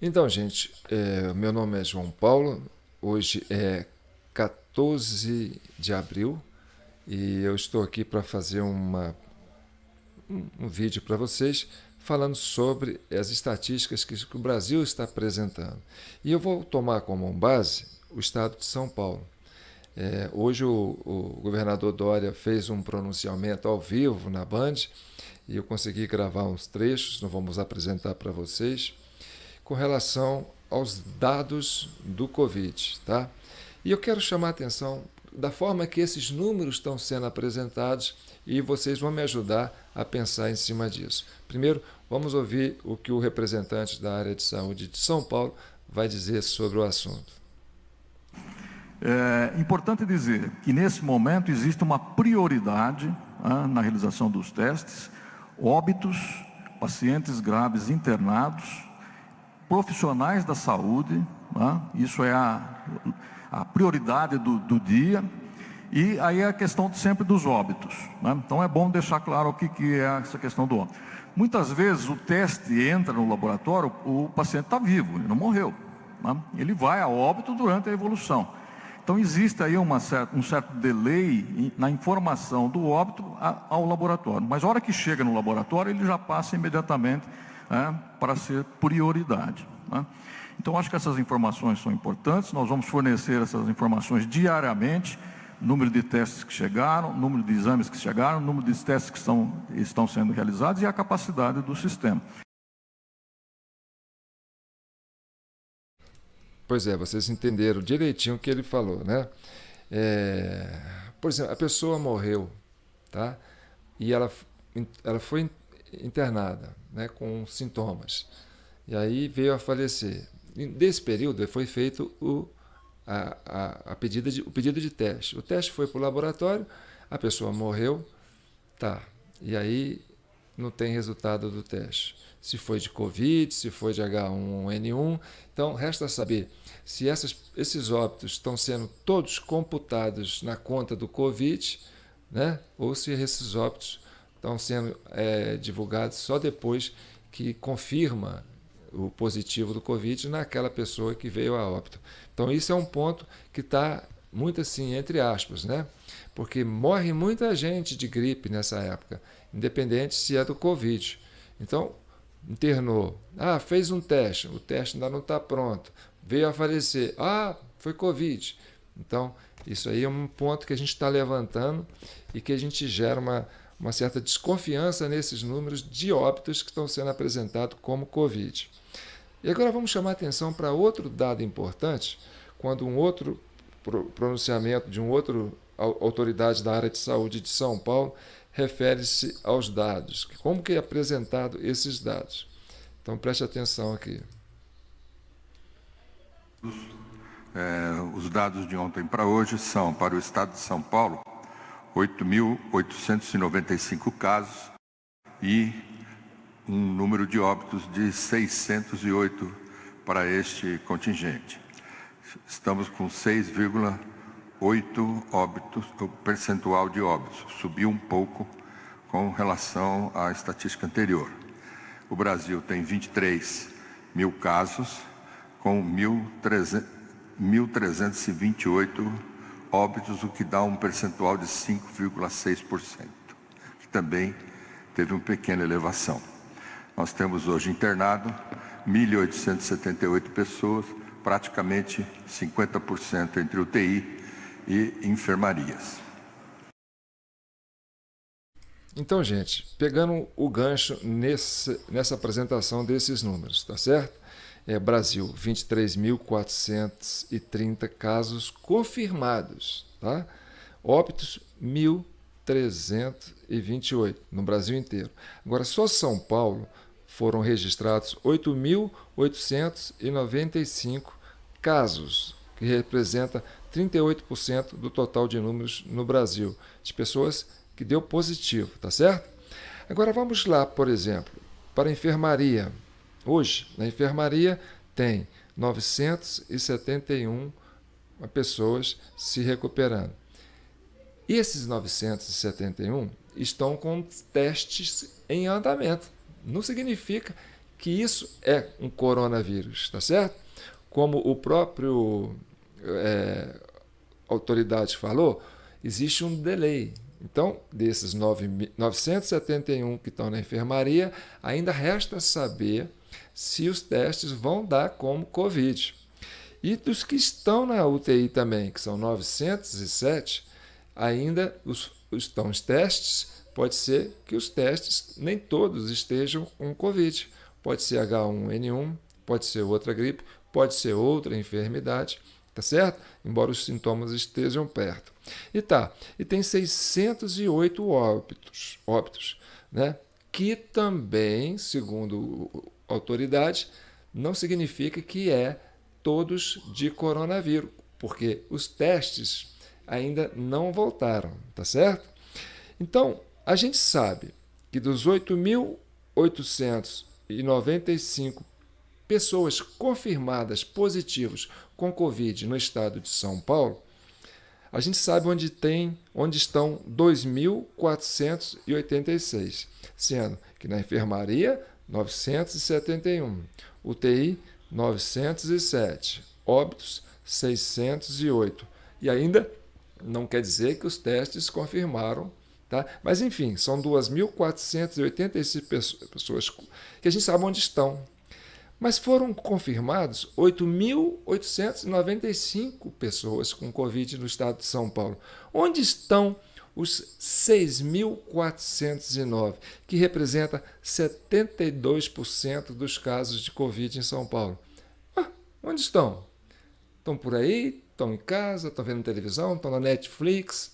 Então, gente, é, meu nome é João Paulo. Hoje é 14 de abril e eu estou aqui para fazer uma, um, um vídeo para vocês falando sobre as estatísticas que, que o Brasil está apresentando. E eu vou tomar como base o estado de São Paulo. É, hoje o, o, governador Dória fez um pronunciamento ao vivo na Band e eu consegui gravar uns trechos, não vamos apresentar para vocês com relação aos dados do Covid. Tá? E eu quero chamar a atenção da forma que esses números estão sendo apresentados e vocês vão me ajudar a pensar em cima disso. Primeiro, vamos ouvir o que o representante da área de saúde de São Paulo vai dizer sobre o assunto. É importante dizer que nesse momento existe uma prioridade ah, na realização dos testes, óbitos, pacientes graves internados, profissionais da saúde, né? isso é a, a prioridade do, do, dia, e aí é a questão sempre dos óbitos. Né? Então é bom deixar claro o que, que é essa questão do óbito. Muitas vezes o teste entra no laboratório, o paciente está vivo, ele não morreu. Né? Ele vai a óbito durante a evolução. Então existe aí certa, um certo delay na informação do óbito ao laboratório. Mas a hora que chega no laboratório, ele já passa imediatamente né, para ser prioridade. Né? Então, acho que essas informações são importantes. Nós vamos fornecer essas informações diariamente: número de testes que chegaram, número de exames que chegaram, número de testes que estão, estão sendo realizados e a capacidade do sistema. Pois é, vocês entenderam direitinho o que ele falou, né? É, por exemplo, a pessoa morreu, tá? E ela, ela foi internada, né, com sintomas. E aí veio a falecer. Desse período foi feito o, a, a, a pedido de, o pedido de teste. O teste foi para o laboratório, a pessoa morreu, tá. E aí não tem resultado do teste. Se foi de Covid, se foi de H1N1. Então, resta saber se essas, esses óbitos estão sendo todos computados na conta do Covid, né? ou se esses óbitos estão sendo é, divulgados só depois que confirma o positivo do Covid naquela pessoa que veio a óbito. Então, isso é um ponto que está muito assim, entre aspas, né? Porque morre muita gente de gripe nessa época, independente se é do Covid. Então, internou. Ah, fez um teste, o teste ainda não está pronto. Veio a falecer. Ah, foi Covid. Então, isso aí é um ponto que a gente está levantando e que a gente gera uma uma certa desconfiança nesses números de óbitos que estão sendo apresentados como Covid. E agora vamos chamar atenção para outro dado importante, quando um outro pronunciamento de um outro autoridade da área de saúde de São Paulo refere-se aos dados. Como que é apresentado esses dados? Então preste atenção aqui. É, os dados de ontem para hoje são para o estado de São Paulo 8.895 casos e um número de óbitos de 608 para este contingente. Estamos com 6,8 óbitos, o percentual de óbitos subiu um pouco com relação à estatística anterior. O Brasil tem 23 mil casos, com 1.328 óbitos, o que dá um percentual de 5,6%, que também teve uma pequena elevação. Nós temos hoje internado 1.878 pessoas, praticamente 50% entre UTI e enfermarias. Então, gente, pegando o gancho nesse, nessa apresentação desses números, tá certo? É, Brasil, 23.430 casos confirmados, tá? Óbitos, 1.328 no Brasil inteiro. Agora, só São Paulo foram registrados 8.895 casos, que representa 38% do total de números no Brasil, de pessoas que deu positivo, tá certo? Agora vamos lá, por exemplo, para a enfermaria. Hoje, na enfermaria, tem 971 pessoas se recuperando. Esses 971 estão com testes em andamento. Não significa que isso é um coronavírus, tá certo? Como o próprio é, autoridade falou, existe um delay, então, desses 9, 971 que estão na enfermaria, ainda resta saber se os testes vão dar como Covid. E dos que estão na UTI também, que são 907, ainda os, estão os testes. Pode ser que os testes nem todos estejam com Covid. Pode ser H1N1, pode ser outra gripe, pode ser outra enfermidade tá certo? Embora os sintomas estejam perto. E tá, e tem 608 óbitos, óbitos, né? Que também, segundo autoridades, não significa que é todos de coronavírus, porque os testes ainda não voltaram, tá certo? Então, a gente sabe que dos 8.895 pessoas confirmadas positivos com Covid no estado de São Paulo, a gente sabe onde tem, onde estão 2.486, sendo que na enfermaria 971, UTI 907, óbitos 608. E ainda não quer dizer que os testes confirmaram, tá? Mas enfim, são 2.486 pessoas que a gente sabe onde estão, mas foram confirmados 8.895 pessoas com Covid no estado de São Paulo. Onde estão os 6.409, que representa 72% dos casos de Covid em São Paulo? Ah, onde estão? Estão por aí? Estão em casa? Estão vendo televisão? Estão na Netflix?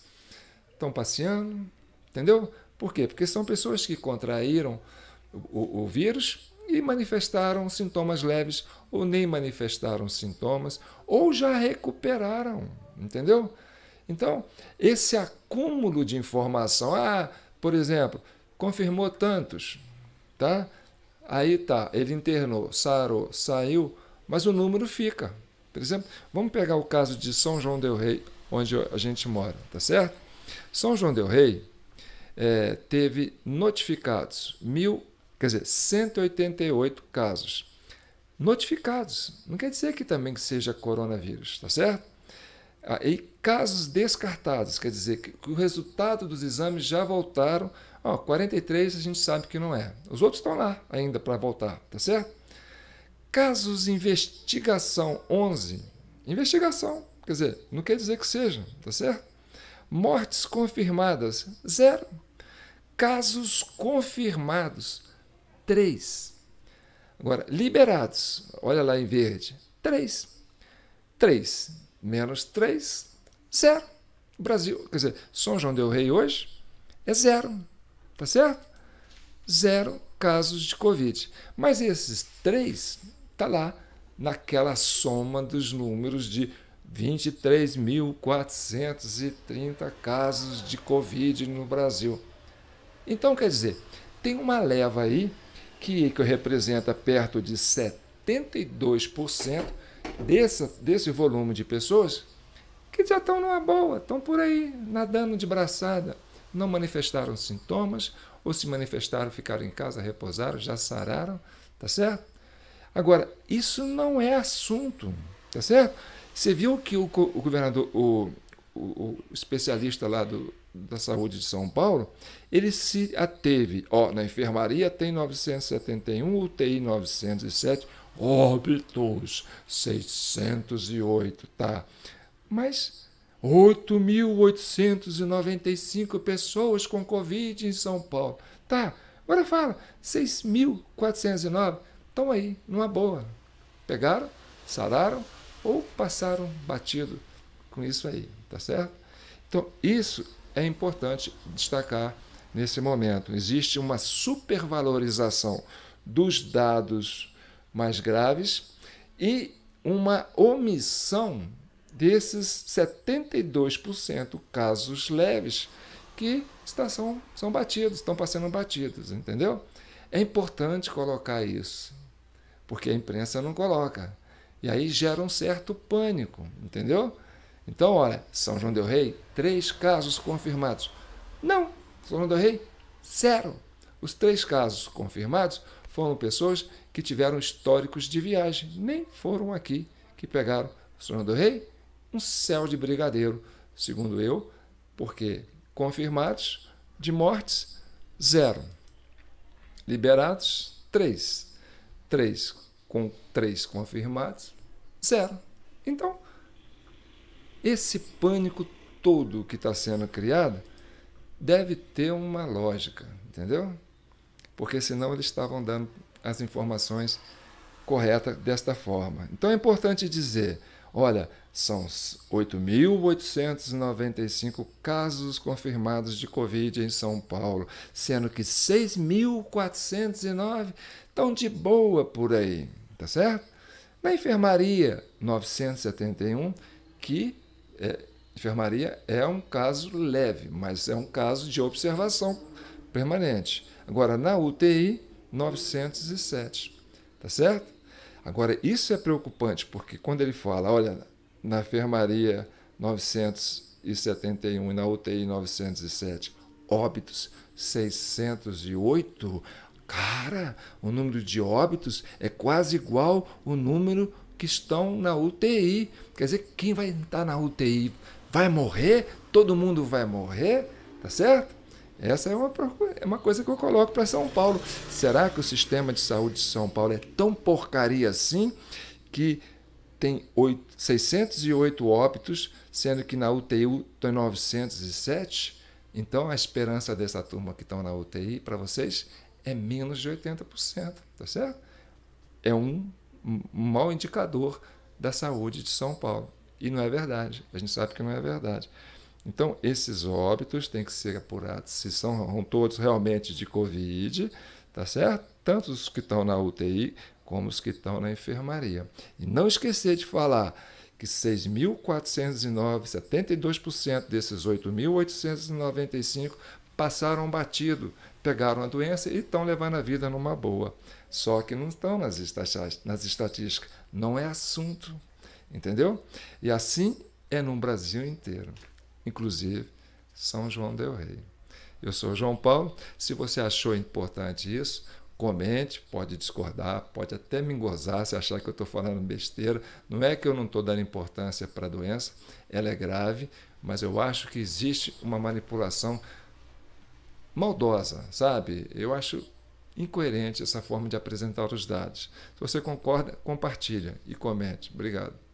Estão passeando? Entendeu? Por quê? Porque são pessoas que contraíram o, o, o vírus e manifestaram sintomas leves ou nem manifestaram sintomas ou já recuperaram, entendeu? Então, esse acúmulo de informação, ah, por exemplo, confirmou tantos, tá? Aí tá, ele internou, sarou, saiu, mas o número fica. Por exemplo, vamos pegar o caso de São João del Rei, onde a gente mora, tá certo? São João del Rei é, teve notificados mil Quer dizer, 188 casos notificados. Não quer dizer que também seja coronavírus, tá certo? Ah, e casos descartados, quer dizer que o resultado dos exames já voltaram. Ó, 43 a gente sabe que não é. Os outros estão lá ainda para voltar, tá certo? Casos investigação 11. Investigação, quer dizer, não quer dizer que seja, tá certo? Mortes confirmadas, zero. Casos confirmados, 3. Agora, liberados, olha lá em verde, 3. 3 menos 3, zero. Brasil, quer dizer, São João del Rey hoje é zero, tá certo? Zero casos de Covid. Mas esses três tá lá naquela soma dos números de 23.430 casos de Covid no Brasil. Então, quer dizer, tem uma leva aí que, que representa é perto de 72% desse desse volume de pessoas que já estão numa boa, estão por aí nadando de braçada, não manifestaram sintomas, ou se manifestaram, ficaram em casa, repousaram, já sararam, tá certo? Agora, isso não é assunto, tá certo? Você viu que o, o governador, o, o, o especialista lá do da Saúde de São Paulo, ele se ateve, ó, na enfermaria tem 971, UTI 907, óbitos 608, tá? Mas 8.895 pessoas com Covid em São Paulo. Tá, agora fala, 6.409 estão aí, numa boa. Pegaram, sararam ou passaram batido com isso aí, tá certo? Então, isso é importante destacar nesse momento. Existe uma supervalorização dos dados mais graves e uma omissão desses 72% casos leves que está, são, são batidos, estão passando batidos, entendeu? É importante colocar isso, porque a imprensa não coloca. E aí gera um certo pânico, entendeu? Então, olha, São João Del Rei, três casos confirmados. Não, São João Del Rei, zero. Os três casos confirmados foram pessoas que tiveram históricos de viagem, nem foram aqui que pegaram São João Del Rei, um céu de brigadeiro, segundo eu, porque confirmados de mortes, zero. Liberados, três. Três com três confirmados, zero. Então, esse pânico todo que está sendo criado deve ter uma lógica, entendeu? Porque senão eles estavam dando as informações corretas desta forma. Então é importante dizer: olha, são 8.895 casos confirmados de Covid em São Paulo, sendo que 6.409 estão de boa por aí, tá certo? Na enfermaria, 971, que é, enfermaria é um caso leve, mas é um caso de observação permanente. Agora, na UTI, 907. Tá certo? Agora, isso é preocupante, porque quando ele fala, olha, na enfermaria 971 e na UTI 907, óbitos 608. Cara, o número de óbitos é quase igual o número que estão na UTI. Quer dizer, quem vai estar na UTI vai morrer? Todo mundo vai morrer? Tá certo? Essa é uma, é uma coisa que eu coloco para São Paulo. Será que o sistema de saúde de São Paulo é tão porcaria assim que tem 8, 608 óbitos, sendo que na UTI tem 907? Então a esperança dessa turma que estão na UTI para vocês é menos de 80%, tá certo? É um mau indicador da saúde de São Paulo. E não é verdade, a gente sabe que não é verdade. Então, esses óbitos têm que ser apurados se são todos realmente de Covid, tá certo? Tanto os que estão na UTI como os que estão na enfermaria. E não esquecer de falar que 6.409, 72% desses 8.895 passaram batido, pegaram a doença e estão levando a vida numa boa. Só que não estão nas, nas estatísticas. Não é assunto. Entendeu? E assim é no Brasil inteiro, inclusive São João Del Rei. Eu sou João Paulo. Se você achou importante isso, comente, pode discordar, pode até me engozar se achar que eu estou falando besteira. Não é que eu não estou dando importância para a doença, ela é grave, mas eu acho que existe uma manipulação maldosa, sabe? Eu acho incoerente essa forma de apresentar os dados. Se você concorda, compartilha e comente. Obrigado.